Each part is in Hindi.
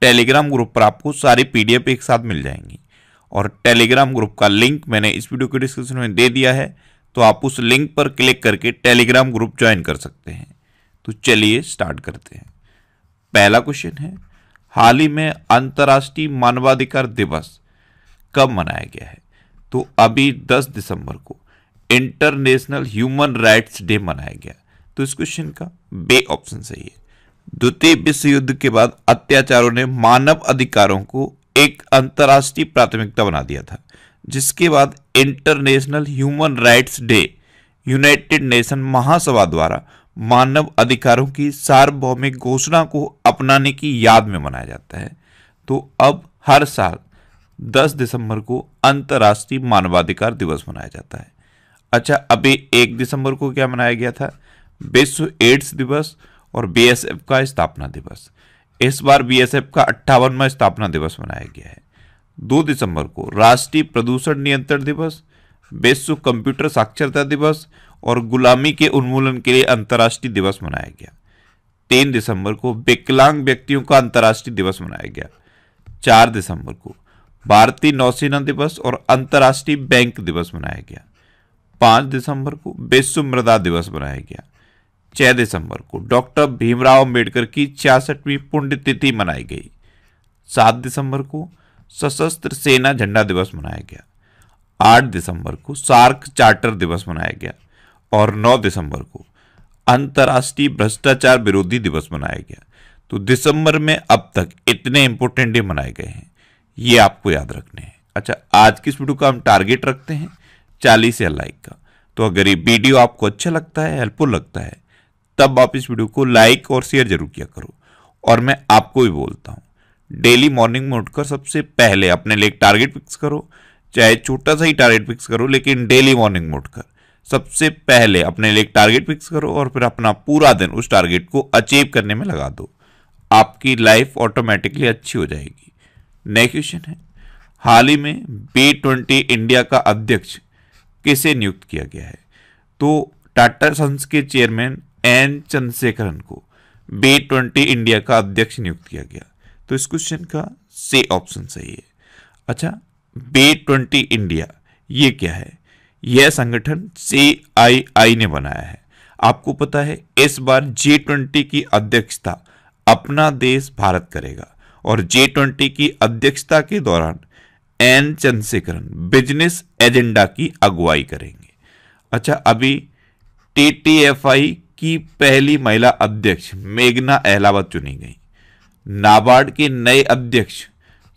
टेलीग्राम ग्रुप पर आपको सारी पीडीएफ एक साथ मिल जाएंगी और टेलीग्राम ग्रुप का लिंक मैंने इस वीडियो के डिस्क्रिप्शन में दे दिया है तो आप उस लिंक पर क्लिक करके टेलीग्राम ग्रुप ज्वाइन कर सकते हैं तो चलिए स्टार्ट करते हैं पहला क्वेश्चन है हाल ही में अंतर्राष्ट्रीय मानवाधिकार दिवस कब मनाया गया है तो अभी 10 दिसंबर को इंटरनेशनल ह्यूमन राइट्स डे मनाया गया तो इस क्वेश्चन का बे ऑप्शन सही है द्वितीय विश्व युद्ध के बाद अत्याचारों ने मानव अधिकारों को एक अंतर्राष्ट्रीय प्राथमिकता बना दिया था जिसके बाद international human rights day united nation महासभा द्वारा मानव अधिकारों की सार्वभौमिक घोषणा को अपनाने की याद में मनाया जाता है तो अब हर साल 10 दिसंबर को अंतर्राष्ट्रीय मानवाधिकार दिवस मनाया जाता है अच्छा अभी एक दिसंबर को क्या मनाया गया था विश्व एड्स दिवस और बीएसएफ का स्थापना दिवस इस बार बीएसएफ का अट्ठावनवा स्थापना दिवस मनाया गया है दो दिसंबर को राष्ट्रीय प्रदूषण नियंत्रण दिवस विश्व कंप्यूटर साक्षरता दिवस और गुलामी के उन्मूलन के लिए अंतर्राष्ट्रीय दिवस मनाया गया तीन दिसंबर को विकलांग व्यक्तियों का अंतर्राष्ट्रीय दिवस मनाया गया चार दिसंबर को भारतीय नौसेना दिवस और अंतर्राष्ट्रीय बैंक दिवस मनाया गया पाँच दिसंबर को विश्व मृदा दिवस मनाया गया छह दिसंबर को डॉक्टर भीमराव अम्बेडकर की छियासठवीं पुण्यतिथि मनाई गई सात दिसंबर को सशस्त्र सेना झंडा दिवस मनाया गया आठ दिसंबर को सार्क चार्टर दिवस मनाया गया और नौ दिसंबर को अंतर्राष्ट्रीय भ्रष्टाचार विरोधी दिवस मनाया गया तो दिसंबर में अब तक इतने इंपॉर्टेंट डे मनाए गए हैं ये आपको याद रखने हैं अच्छा आज की इस वीडियो का हम टारगेट रखते हैं चालीस या लाइक का तो अगर ये वीडियो आपको अच्छा लगता है हेल्पफुल लगता है तब आप इस वीडियो को लाइक और शेयर जरूर किया करो और मैं आपको भी बोलता हूँ डेली मॉर्निंग में उठकर सबसे पहले अपने लिए टारगेट फिक्स करो चाहे छोटा सा ही टारगेट फिक्स करो लेकिन डेली मॉर्निंग में उठकर सबसे पहले अपने लिए टारगेट फिक्स करो और फिर अपना पूरा दिन उस टारगेट को अचीव करने में लगा दो आपकी लाइफ ऑटोमेटिकली अच्छी हो जाएगी नेक्स्ट क्वेश्चन है हाल ही में बी ट्वेंटी इंडिया का अध्यक्ष किसे नियुक्त किया गया है तो टाटा सन्स के चेयरमैन एन चंद्रशेखरन को बी ट्वेंटी इंडिया का अध्यक्ष नियुक्त किया गया तो इस क्वेश्चन का से ऑप्शन सही है अच्छा बी ट्वेंटी इंडिया ये क्या है यह संगठन सी आई आई ने बनाया है आपको पता है इस बार जी ट्वेंटी की अध्यक्षता अपना देश भारत करेगा और जी ट्वेंटी की अध्यक्षता के दौरान एन चंद्रशेखरन बिजनेस एजेंडा की अगुवाई करेंगे अच्छा अभी टी टी एफ आई की पहली महिला अध्यक्ष मेघना अहलावत चुनी गई नाबार्ड के नए अध्यक्ष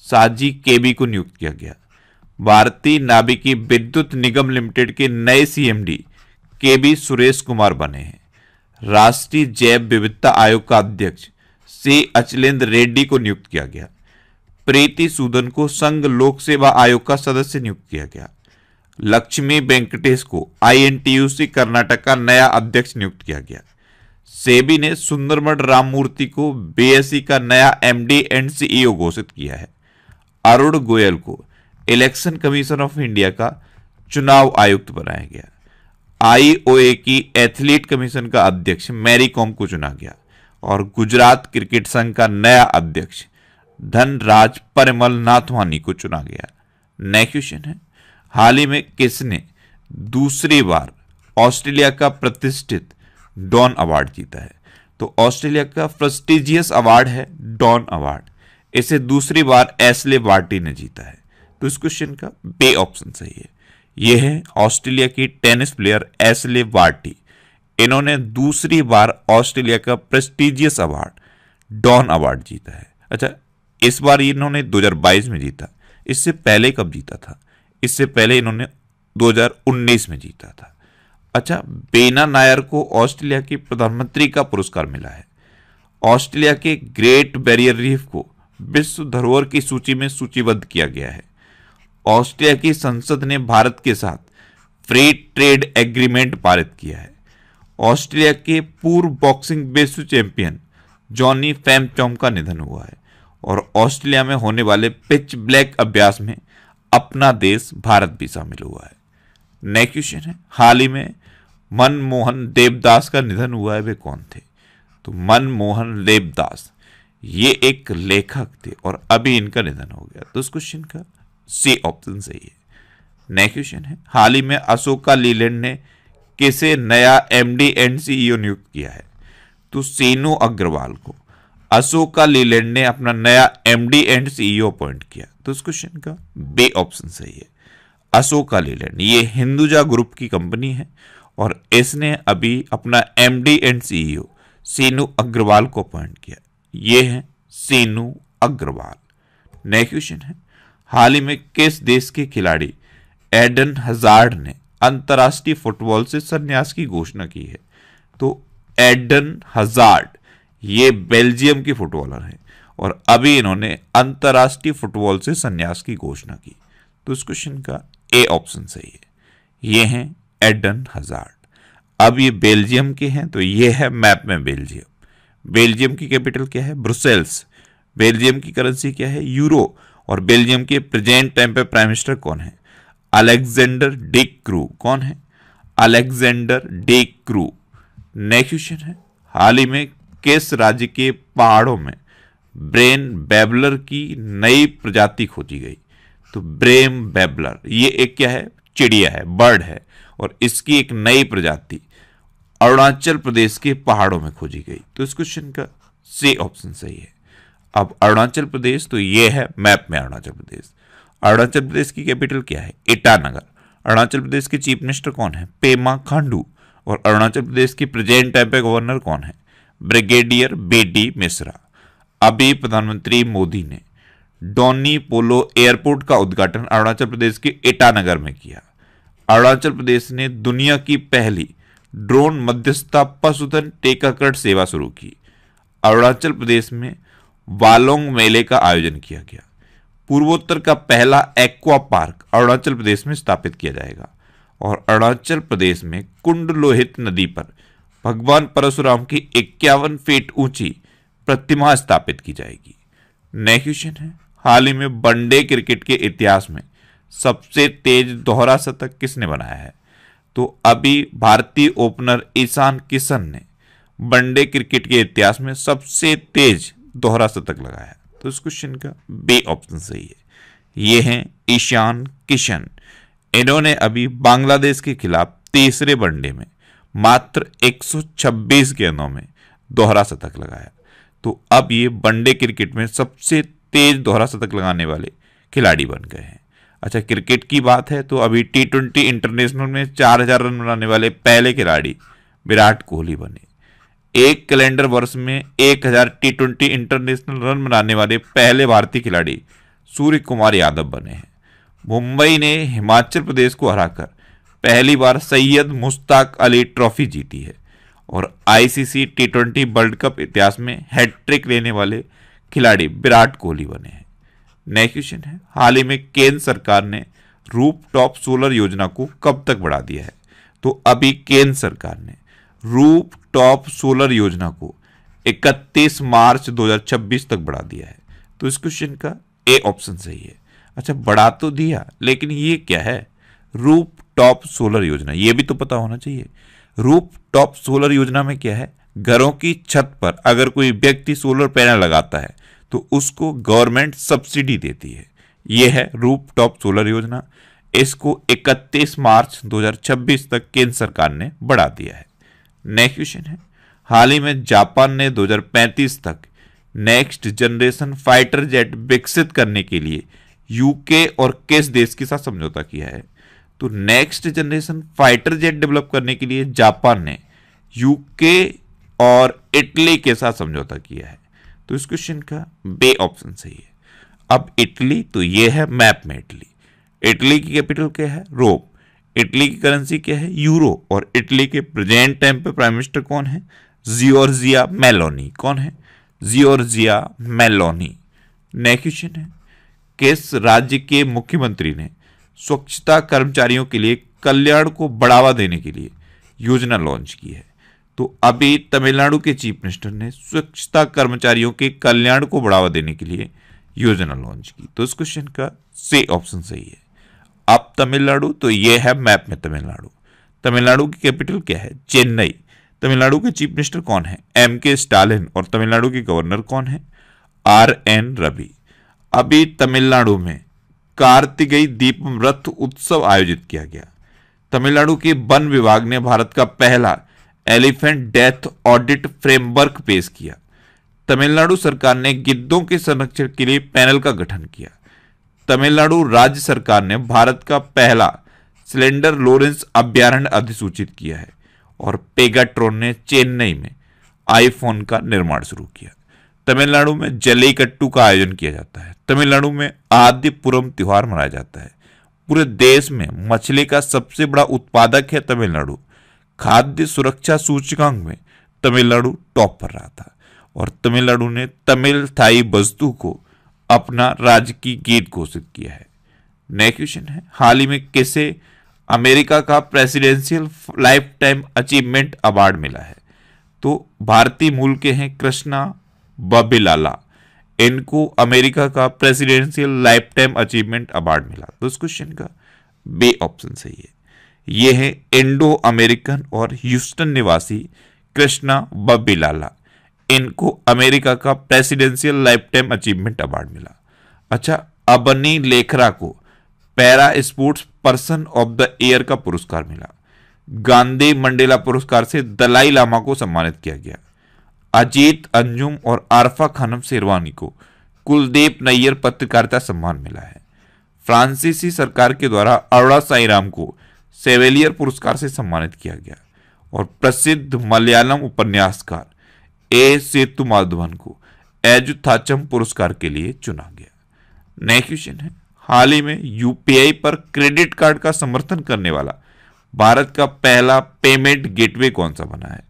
साजी केबी को नियुक्त किया गया भारतीय नाभिकी विद्युत निगम लिमिटेड के नए सीएमडी केबी सुरेश कुमार बने हैं राष्ट्रीय जैव विविधता आयोग का अध्यक्ष सी अचलेंद्र रेड्डी को नियुक्त किया गया प्रीति सूदन को संघ लोक सेवा आयोग का सदस्य नियुक्त किया गया लक्ष्मी वेंकटेश को आईएनटीयूसी कर्नाटक का नया अध्यक्ष नियुक्त किया गया सेबी ने सुंदरमठ राममूर्ति को बीएसई का नया एमडी एंड सीईओ घोषित किया है अरुण गोयल को इलेक्शन कमीशन ऑफ इंडिया का चुनाव आयुक्त बनाया गया आईओए की एथलीट कमीशन का अध्यक्ष मैरी कॉम को चुना गया और गुजरात क्रिकेट संघ का नया अध्यक्ष धनराज परमल नाथवानी को चुना गया नेक्स्ट क्वेश्चन है हाल ही में किसने दूसरी बार ऑस्ट्रेलिया का प्रतिष्ठित डॉन अवार्ड जीता है तो ऑस्ट्रेलिया का प्रस्टिजियस अवार्ड है डॉन अवार्ड इसे दूसरी बार एसले बार्टी ने जीता है तो इस क्वेश्चन का बे ऑप्शन सही है यह है ऑस्ट्रेलिया की टेनिस प्लेयर एसले बार्टी इन्होंने दूसरी बार ऑस्ट्रेलिया का प्रेस्टिजियस अवार्ड डॉन अवार्ड जीता है अच्छा इस बार इन्होंने 2022 में जीता इससे पहले कब जीता था इससे पहले इन्होंने 2019 में जीता था अच्छा बेना नायर को ऑस्ट्रेलिया की प्रधानमंत्री का पुरस्कार मिला है ऑस्ट्रेलिया के ग्रेट बैरियर रीफ को विश्व धरोहर की सूची में सूचीबद्ध किया गया है ऑस्ट्रेलिया की संसद ने भारत के साथ फ्री ट्रेड एग्रीमेंट पारित किया है ऑस्ट्रेलिया के पूर्व बॉक्सिंग विश्व चैंपियन जॉनी फैमचॉम का निधन हुआ है और ऑस्ट्रेलिया में होने वाले पिच ब्लैक अभ्यास में अपना देश भारत भी शामिल हुआ है नेक्स्ट क्वेश्चन है हाल ही में मनमोहन देवदास का निधन हुआ है वे कौन थे तो मनमोहन देवदास ये एक लेखक थे और अभी इनका निधन हो गया तो उस क्वेश्चन का सी ऑप्शन सही है नेक्स्ट क्वेश्चन है हाल ही में अशोका लीलैंड ने किसे नया एमडी एंड सीईओ नियुक्त किया है तो सीनू अग्रवाल को अशोका लीलैंड ने अपना नया एमडी एंड सीईओ अपॉइंट किया तो इस क्वेश्चन का बे ऑप्शन सही है अशोका लेलैंड ये हिंदुजा ग्रुप की कंपनी है और इसने अभी अपना MD and CEO Seenu Agarwal को अपॉइंट किया ये है सीनू अग्रवाल नेक्स्ट क्वेश्चन है हाल ही में किस देश के खिलाड़ी एडन हजार्ड ने अंतर्राष्ट्रीय फुटबॉल से संन्यास की घोषणा की है तो एडन हजार्ड ये बेल्जियम के फुटबॉलर हैं और अभी इन्होंने अंतर्राष्ट्रीय फुटबॉल से संन्यास की घोषणा की तो इस क्वेश्चन का ए ऑप्शन सही है ये हैं एडन हजार अब ये बेल्जियम के हैं तो ये है मैप में बेल्जियम बेल्जियम की कैपिटल क्या है ब्रुसेल्स बेल्जियम की करेंसी क्या है यूरो और बेल्जियम के प्रेजेंट टाइम पे प्राइम मिनिस्टर कौन है अलेक्जेंडर डेक क्रू कौन है Alexander De Croo next question है हाल ही में किस राज्य के पहाड़ों में ब्रेन बैबलर की नई प्रजाति खोजी गई तो ब्रेम बैबलर ये एक क्या है चिड़िया है बर्ड है और इसकी एक नई प्रजाति अरुणाचल प्रदेश के पहाड़ों में खोजी गई तो इस क्वेश्चन का सी ऑप्शन सही है अब अरुणाचल प्रदेश तो ये है मैप में अरुणाचल प्रदेश अरुणाचल प्रदेश की कैपिटल क्या है ईटानगर अरुणाचल प्रदेश के चीफ मिनिस्टर कौन है पेमा खांडू और अरुणाचल प्रदेश के प्रेजेंट टाइम पे गवर्नर कौन है ब्रिगेडियर बेडी मिश्रा अभी प्रधानमंत्री मोदी ने डोनी पोलो एयरपोर्ट का उद्घाटन अरुणाचल प्रदेश के ईटानगर में किया अरुणाचल प्रदेश ने दुनिया की पहली ड्रोन मध्यस्थता पशुधन टेकाकरण सेवा शुरू की अरुणाचल प्रदेश में वालोंग मेले का आयोजन किया गया पूर्वोत्तर का पहला एक्वा पार्क अरुणाचल प्रदेश में स्थापित किया जाएगा और अरुणाचल प्रदेश में कुंड लोहित नदी पर भगवान परशुराम की इक्यावन फीट ऊंची प्रतिमा स्थापित की जाएगी नेक्स्ट क्वेश्चन है हाल ही में वनडे क्रिकेट के इतिहास में सबसे तेज दोहरा शतक किसने बनाया है तो अभी भारतीय ओपनर ईशान किशन ने वनडे क्रिकेट के इतिहास में सबसे तेज दोहरा शतक लगाया तो इस क्वेश्चन का बी ऑप्शन सही है ये हैं ईशान किशन इन्होंने अभी बांग्लादेश के खिलाफ तीसरे वनडे में मात्र 126 गेंदों में दोहरा शतक लगाया तो अब ये वनडे क्रिकेट में सबसे तेज दोहरा शतक लगाने वाले खिलाड़ी बन गए हैं अच्छा क्रिकेट की बात है तो अभी टी ट्वेंटी इंटरनेशनल में चार हजार रन बनाने वाले पहले खिलाड़ी विराट कोहली बने एक कैलेंडर वर्ष में एक हजार टी ट्वेंटी इंटरनेशनल रन बनाने वाले पहले भारतीय खिलाड़ी सूर्य कुमार यादव बने हैं मुंबई ने हिमाचल प्रदेश को हराकर पहली बार सैयद मुश्ताक अली ट्रॉफी जीती है और ICC T twenty world cup इतिहास में हैट्रिक लेने वाले खिलाड़ी विराट कोहली बने हैं नेक्स्ट क्वेश्चन है हाल ही में केंद्र सरकार ने रूप टॉप सोलर योजना को कब तक बढ़ा दिया है तो अभी केंद्र सरकार ने रूप टॉप सोलर योजना को 31 मार्च 2026 तक बढ़ा दिया है तो इस क्वेश्चन का ए ऑप्शन सही है अच्छा बढ़ा तो दिया लेकिन ये क्या है रूप टॉप सोलर योजना ये भी तो पता होना चाहिए रूप टॉप सोलर योजना में क्या है घरों की छत पर अगर कोई व्यक्ति सोलर पैनल लगाता है तो उसको गवर्नमेंट सब्सिडी देती है यह है रूप टॉप सोलर योजना इसको 31 मार्च 2026 तक केंद्र सरकार ने बढ़ा दिया है नेक्स्ट क्वेश्चन है हाल ही में जापान ने 2035 तक नेक्स्ट जनरेशन फाइटर जेट विकसित करने के लिए यूके और किस देश के साथ समझौता किया है तो next generation fighter jet develop करने के लिए जापान ने यूके और इटली के साथ समझौता किया है तो इस क्वेश्चन का बे ऑप्शन सही है अब इटली तो ये है मैप में इटली इटली की कैपिटल क्या है रोम इटली की करेंसी क्या है यूरो और इटली के प्रेजेंट टाइम पे प्राइम मिनिस्टर कौन है जियोर्जिया मेलोनी कौन है जियोर्जिया मेलोनी नेक्स्ट क्वेश्चन है किस राज्य के मुख्यमंत्री ने स्वच्छता कर्मचारियों के लिए कल्याण को बढ़ावा देने के लिए योजना लॉन्च की है तो अभी तमिलनाडु के चीफ मिनिस्टर ने स्वच्छता कर्मचारियों के कल्याण को बढ़ावा देने के लिए योजना लॉन्च की तो इस क्वेश्चन का से ऑप्शन सही है अब तमिलनाडु तो ये है मैप में तमिलनाडु तमिलनाडु की कैपिटल क्या है चेन्नई तमिलनाडु के चीफ मिनिस्टर कौन है एम के स्टालिन और तमिलनाडु के गवर्नर कौन है आर एन रवि अभी तमिलनाडु में कार्तिकेय दीप रथ उत्सव आयोजित किया गया तमिलनाडु के वन विभाग ने भारत का पहला एलिफेंट डेथ ऑडिट फ्रेमवर्क पेश किया तमिलनाडु सरकार ने गिद्धों के संरक्षण के लिए पैनल का गठन किया तमिलनाडु राज्य सरकार ने भारत का पहला सिलेंडर लोरेंस अभ्यारण्य अधिसूचित किया है और पेगाट्रोन ने चेन्नई में आईफोन का निर्माण शुरू किया तमिलनाडु में जलीकट्टू का आयोजन किया जाता है तमिलनाडु में आद्य पुरम त्यौहार मनाया जाता है पूरे देश में मछली का सबसे बड़ा उत्पादक है तमिलनाडु खाद्य सुरक्षा सूचकांक में तमिलनाडु टॉप पर रहा था और तमिलनाडु ने तमिल थाई वस्तु को अपना राज्य की गीत घोषित किया है नेक्स्ट क्वेश्चन है हाल ही में किसे अमेरिका का presidential lifetime achievement award मिला है तो भारतीय मूल के हैं कृष्णा बॉबी लाला इनको अमेरिका का presidential lifetime achievement award मिला तो इस क्वेश्चन का बे ऑप्शन सही है ये है इंडो अमेरिकन और ह्यूस्टन निवासी कृष्णा बब्बी लाला इनको अमेरिका का presidential lifetime achievement award मिला अच्छा अबनी लेखरा को para sports person of the year का पुरस्कार मिला गांधी मंडेला पुरस्कार से दलाई लामा को सम्मानित किया गया अजीत अंजुम और आरफा खानम शेरवानी को कुलदीप नैयर पत्रकारिता सम्मान मिला है फ्रांसीसी सरकार के द्वारा अरोड़ा साईराम को सेवेलियर पुरस्कार से सम्मानित किया गया और प्रसिद्ध मलयालम उपन्यासकार ए सेतु माधवन को एजुथाचम पुरस्कार के लिए चुना गया नेक्स्ट क्वेश्चन है हाल ही में यूपीआई पर क्रेडिट कार्ड का समर्थन करने वाला भारत का पहला पेमेंट गेटवे कौन सा बना है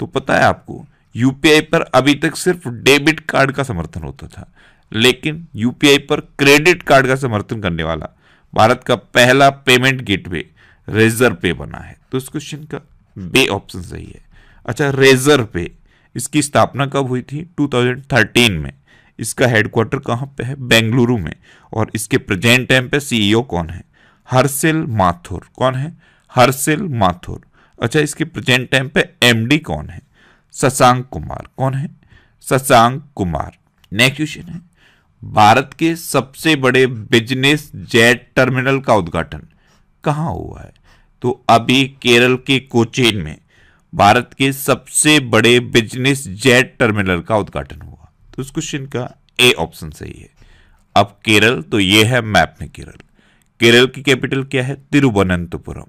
तो पता है आपको यूपीआई पर अभी तक सिर्फ डेबिट कार्ड का समर्थन होता था लेकिन यूपीआई पर क्रेडिट कार्ड का समर्थन करने वाला भारत का पहला पेमेंट गेटवे रेजर पे बना है तो इस क्वेश्चन का बे ऑप्शन सही है अच्छा रेजर पे इसकी स्थापना कब हुई थी 2013 में इसका हेडक्वार्टर कहाँ पे है बेंगलुरु में और इसके प्रेजेंट टाइम पे सीईओ e कौन है हर्सिल माथुर कौन है हर्सिल माथुर अच्छा इसके प्रेजेंट टाइम पे एमडी कौन है शशांक कुमार कौन है शशांक कुमार नेक्स्ट क्वेश्चन है भारत के सबसे बड़े बिजनेस जेट टर्मिनल का उद्घाटन कहाँ हुआ है तो अभी केरल के कोचीन में भारत के सबसे बड़े बिजनेस जेट टर्मिनल का उद्घाटन हुआ तो इस क्वेश्चन का ए ऑप्शन सही है अब केरल तो ये है मैप में केरल केरल की कैपिटल क्या है तिरुवनंतपुरम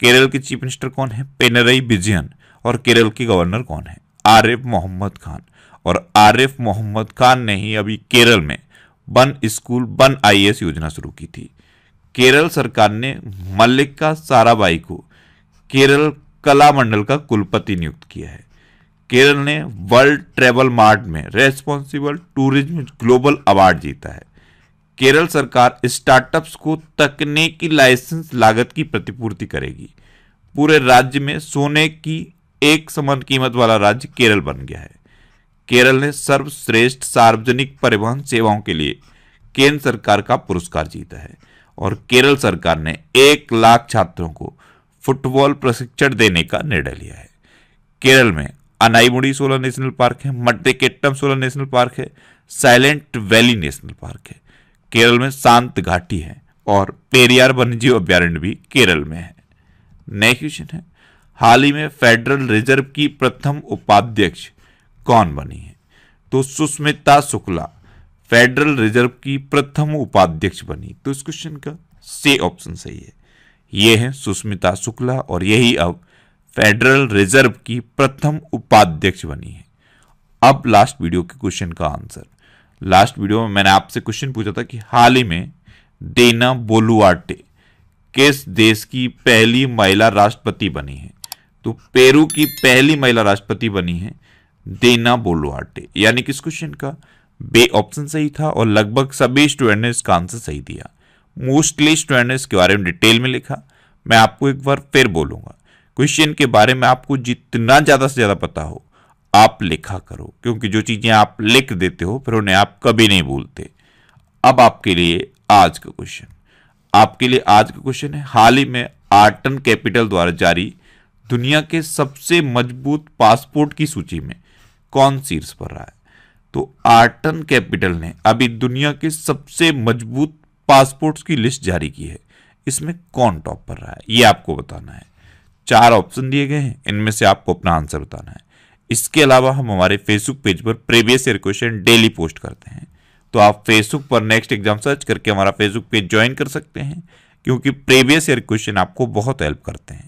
केरल के चीफ मिनिस्टर कौन है पेनरई विजयन और केरल के गवर्नर कौन है आरिफ मोहम्मद खान और आरिफ मोहम्मद खान ने ही अभी केरल में वन स्कूल वन आईएएस योजना शुरू की थी केरल सरकार ने मल्लिका साराबाई को केरल कला मंडल का कुलपति नियुक्त किया है केरल ने वर्ल्ड ट्रेवल मार्ट में रेस्पॉन्सिबल टूरिज्म ग्लोबल अवार्ड जीता है केरल सरकार स्टार्टअप्स को तकनीकी लाइसेंस लागत की प्रतिपूर्ति करेगी पूरे राज्य में सोने की एक समान कीमत वाला राज्य केरल बन गया है केरल ने सर्वश्रेष्ठ सार्वजनिक परिवहन सेवाओं के लिए केंद्र सरकार का पुरस्कार जीता है और केरल सरकार ने एक लाख छात्रों को फुटबॉल प्रशिक्षण देने का निर्णय लिया है केरल में अनाईमुड़ी सोलर नेशनल पार्क है Mathikettan Shola national park है साइलेंट वैली नेशनल पार्क है केरल में शांत घाटी है और पेरियार वन्यजीव अभ्यारण्य भी केरल में है नेक्स्ट क्वेश्चन है हाल ही में फेडरल रिजर्व की प्रथम उपाध्यक्ष कौन बनी है तो सुष्मिता शुक्ला फेडरल रिजर्व की प्रथम उपाध्यक्ष बनी तो इस क्वेश्चन का से ऑप्शन सही है ये है सुष्मिता शुक्ला और यही अब फेडरल रिजर्व की प्रथम उपाध्यक्ष बनी है अब लास्ट वीडियो के क्वेश्चन का आंसर लास्ट वीडियो में मैंने आपसे क्वेश्चन पूछा था कि हाल ही में डेना बोलुआटे किस देश की पहली महिला राष्ट्रपति बनी है तो पेरू की पहली महिला राष्ट्रपति बनी है देना बोलोआटे यानी किस क्वेश्चन का बे ऑप्शन सही था और लगभग सभी स्टूडेंट ने इसका आंसर सही दिया मोस्टली स्टूडेंट ने इसके बारे में डिटेल में लिखा मैं आपको एक बार फिर बोलूंगा क्वेश्चन के बारे में आपको जितना ज़्यादा से ज़्यादा पता हो आप लिखा करो क्योंकि जो चीज़ें आप लिख देते हो फिर उन्हें आप कभी नहीं भूलते अब आपके लिए आज का क्वेश्चन आपके लिए आज का क्वेश्चन है हाल ही में आर्टन कैपिटल द्वारा जारी दुनिया के सबसे मजबूत पासपोर्ट की सूची में कौन शीर्ष पर रहा है तो आर्टन कैपिटल ने अभी दुनिया के सबसे मजबूत पासपोर्ट्स की लिस्ट जारी की है इसमें कौन टॉप पर रहा है ये आपको बताना है चार ऑप्शन दिए गए हैं इनमें से आपको अपना आंसर बताना है इसके अलावा हम हमारे फेसबुक पेज पर previous year question daily post करते हैं तो आप फेसबुक पर नेक्स्ट एग्जाम सर्च करके हमारा फेसबुक पेज ज्वाइन कर सकते हैं क्योंकि प्रीवियस ईयर क्वेश्चन आपको बहुत हेल्प करते हैं